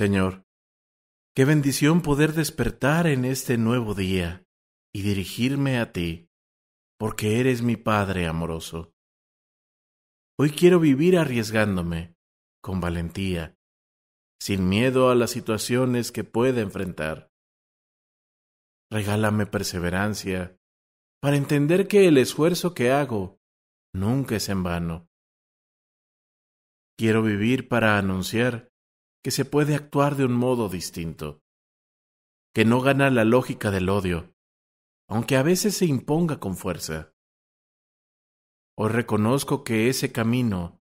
Señor. Qué bendición poder despertar en este nuevo día y dirigirme a ti, porque eres mi Padre amoroso. Hoy quiero vivir arriesgándome, con valentía, sin miedo a las situaciones que pueda enfrentar. Regálame perseverancia para entender que el esfuerzo que hago nunca es en vano. Quiero vivir para anunciar que se puede actuar de un modo distinto, que no gana la lógica del odio, aunque a veces se imponga con fuerza. Hoy reconozco que ese camino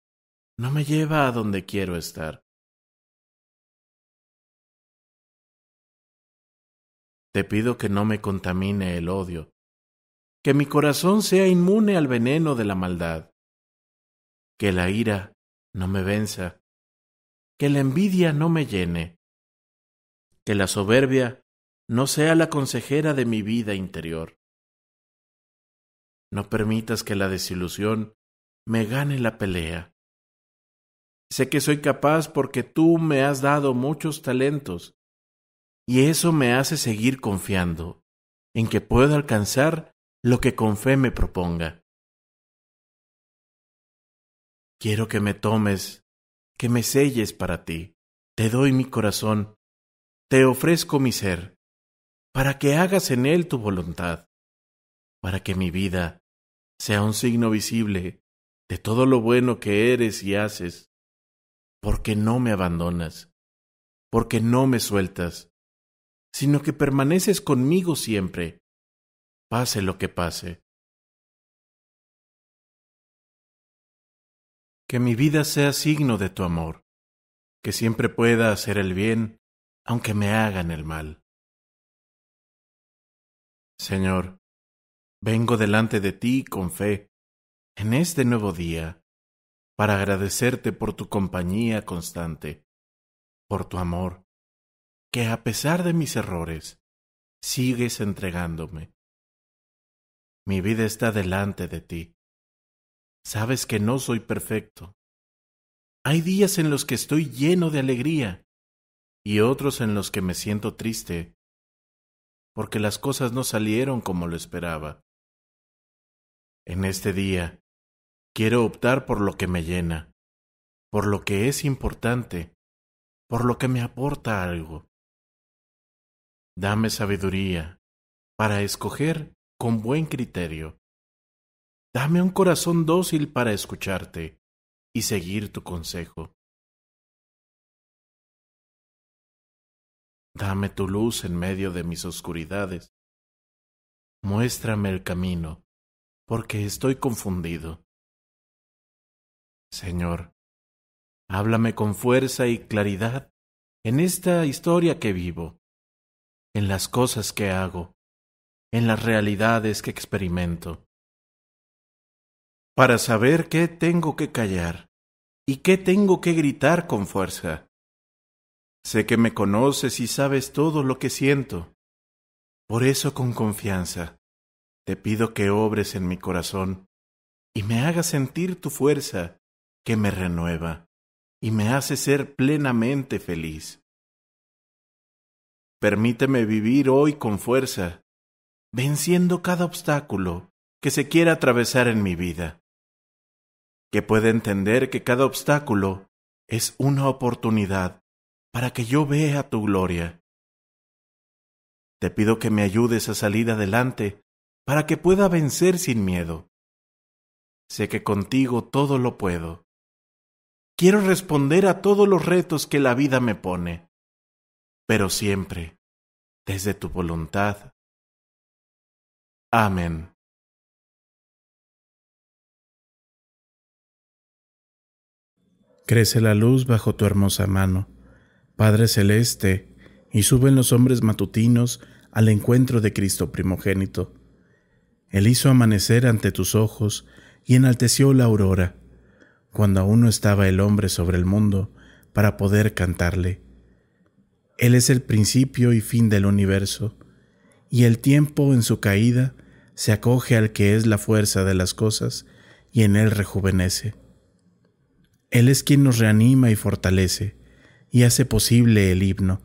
no me lleva a donde quiero estar. Te pido que no me contamine el odio, que mi corazón sea inmune al veneno de la maldad, que la ira no me venza, que la envidia no me llene, que la soberbia no sea la consejera de mi vida interior. No permitas que la desilusión me gane la pelea. Sé que soy capaz porque tú me has dado muchos talentos, y eso me hace seguir confiando en que puedo alcanzar lo que con fe me proponga. Quiero que me tomes que me selles para ti. Te doy mi corazón, te ofrezco mi ser, para que hagas en él tu voluntad, para que mi vida sea un signo visible de todo lo bueno que eres y haces, porque no me abandonas, porque no me sueltas, sino que permaneces conmigo siempre, pase lo que pase. que mi vida sea signo de tu amor, que siempre pueda hacer el bien, aunque me hagan el mal. Señor, vengo delante de ti con fe, en este nuevo día, para agradecerte por tu compañía constante, por tu amor, que a pesar de mis errores, sigues entregándome. Mi vida está delante de ti. Sabes que no soy perfecto. Hay días en los que estoy lleno de alegría y otros en los que me siento triste porque las cosas no salieron como lo esperaba. En este día, quiero optar por lo que me llena, por lo que es importante, por lo que me aporta algo. Dame sabiduría para escoger con buen criterio Dame un corazón dócil para escucharte y seguir tu consejo. Dame tu luz en medio de mis oscuridades. Muéstrame el camino, porque estoy confundido. Señor, háblame con fuerza y claridad en esta historia que vivo, en las cosas que hago, en las realidades que experimento para saber qué tengo que callar y qué tengo que gritar con fuerza. Sé que me conoces y sabes todo lo que siento. Por eso con confianza te pido que obres en mi corazón y me hagas sentir tu fuerza que me renueva y me hace ser plenamente feliz. Permíteme vivir hoy con fuerza, venciendo cada obstáculo que se quiera atravesar en mi vida que pueda entender que cada obstáculo es una oportunidad para que yo vea tu gloria. Te pido que me ayudes a salir adelante para que pueda vencer sin miedo. Sé que contigo todo lo puedo. Quiero responder a todos los retos que la vida me pone, pero siempre desde tu voluntad. Amén. Crece la luz bajo tu hermosa mano, Padre Celeste, y suben los hombres matutinos al encuentro de Cristo primogénito. Él hizo amanecer ante tus ojos y enalteció la aurora, cuando aún no estaba el hombre sobre el mundo para poder cantarle. Él es el principio y fin del universo, y el tiempo en su caída se acoge al que es la fuerza de las cosas y en él rejuvenece. Él es quien nos reanima y fortalece, y hace posible el himno,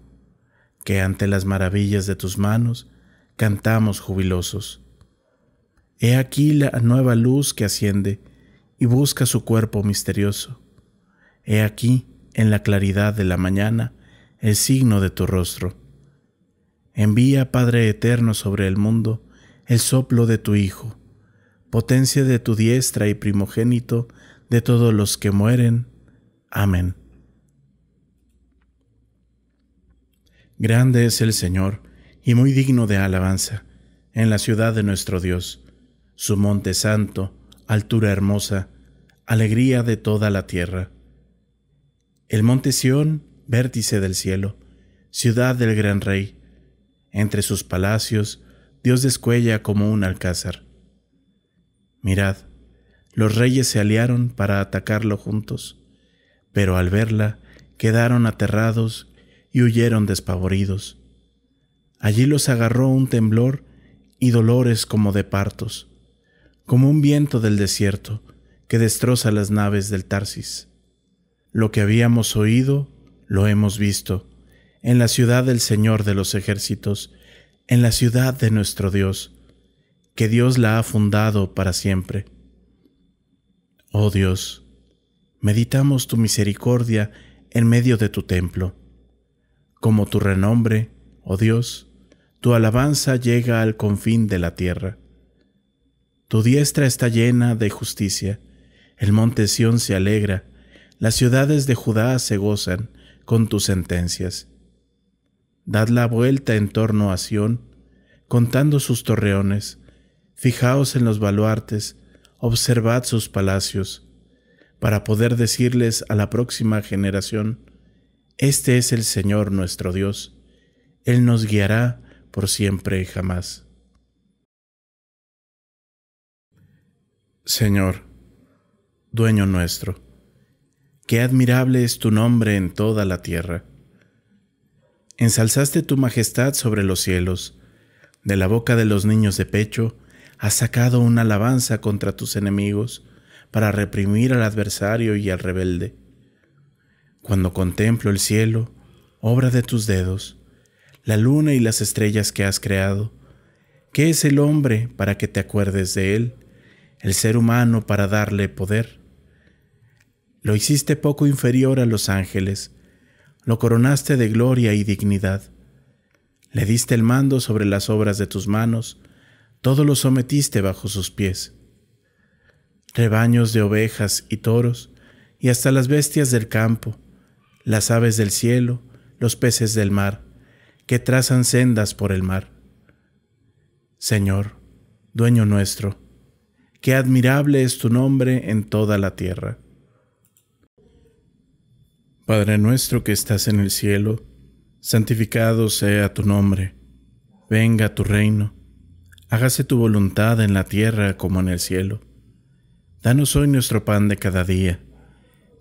que ante las maravillas de tus manos cantamos jubilosos. He aquí la nueva luz que asciende y busca su cuerpo misterioso. He aquí, en la claridad de la mañana, el signo de tu rostro. Envía, Padre eterno, sobre el mundo el soplo de tu Hijo, potencia de tu diestra y primogénito de todos los que mueren. Amén. Grande es el Señor, y muy digno de alabanza, en la ciudad de nuestro Dios, su monte santo, altura hermosa, alegría de toda la tierra. El monte Sión, vértice del cielo, ciudad del gran rey, entre sus palacios, Dios descuella como un alcázar. Mirad, los reyes se aliaron para atacarlo juntos, pero al verla quedaron aterrados y huyeron despavoridos. Allí los agarró un temblor y dolores como de partos, como un viento del desierto que destroza las naves del Tarsis. Lo que habíamos oído, lo hemos visto, en la ciudad del Señor de los ejércitos, en la ciudad de nuestro Dios, que Dios la ha fundado para siempre. Oh Dios, meditamos tu misericordia en medio de tu templo. Como tu renombre, oh Dios, tu alabanza llega al confín de la tierra. Tu diestra está llena de justicia, el monte Sión se alegra, las ciudades de Judá se gozan con tus sentencias. Dad la vuelta en torno a Sión, contando sus torreones, fijaos en los baluartes, observad sus palacios, para poder decirles a la próxima generación, Este es el Señor nuestro Dios, Él nos guiará por siempre y jamás. Señor, dueño nuestro, qué admirable es tu nombre en toda la tierra. Ensalzaste tu majestad sobre los cielos, de la boca de los niños de pecho, has sacado una alabanza contra tus enemigos para reprimir al adversario y al rebelde. Cuando contemplo el cielo, obra de tus dedos, la luna y las estrellas que has creado, ¿qué es el hombre para que te acuerdes de él? El ser humano para darle poder. Lo hiciste poco inferior a los ángeles, lo coronaste de gloria y dignidad. Le diste el mando sobre las obras de tus manos, todo lo sometiste bajo sus pies. Rebaños de ovejas y toros, y hasta las bestias del campo, las aves del cielo, los peces del mar, que trazan sendas por el mar. Señor, dueño nuestro, qué admirable es tu nombre en toda la tierra. Padre nuestro que estás en el cielo, santificado sea tu nombre, venga tu reino hágase tu voluntad en la tierra como en el cielo. Danos hoy nuestro pan de cada día.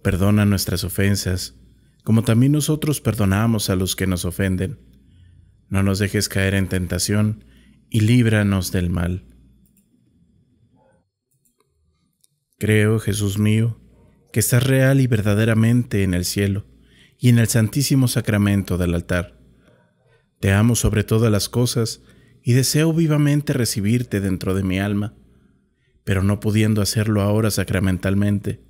Perdona nuestras ofensas, como también nosotros perdonamos a los que nos ofenden. No nos dejes caer en tentación, y líbranos del mal. Creo, Jesús mío, que estás real y verdaderamente en el cielo y en el santísimo sacramento del altar. Te amo sobre todas las cosas, y deseo vivamente recibirte dentro de mi alma, pero no pudiendo hacerlo ahora sacramentalmente,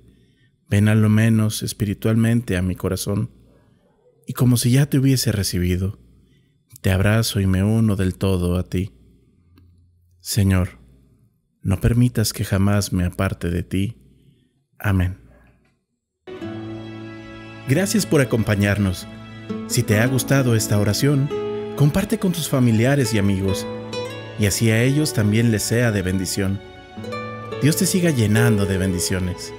ven a lo menos espiritualmente a mi corazón, y como si ya te hubiese recibido, te abrazo y me uno del todo a ti. Señor, no permitas que jamás me aparte de ti. Amén. Gracias por acompañarnos. Si te ha gustado esta oración, Comparte con tus familiares y amigos, y así a ellos también les sea de bendición. Dios te siga llenando de bendiciones.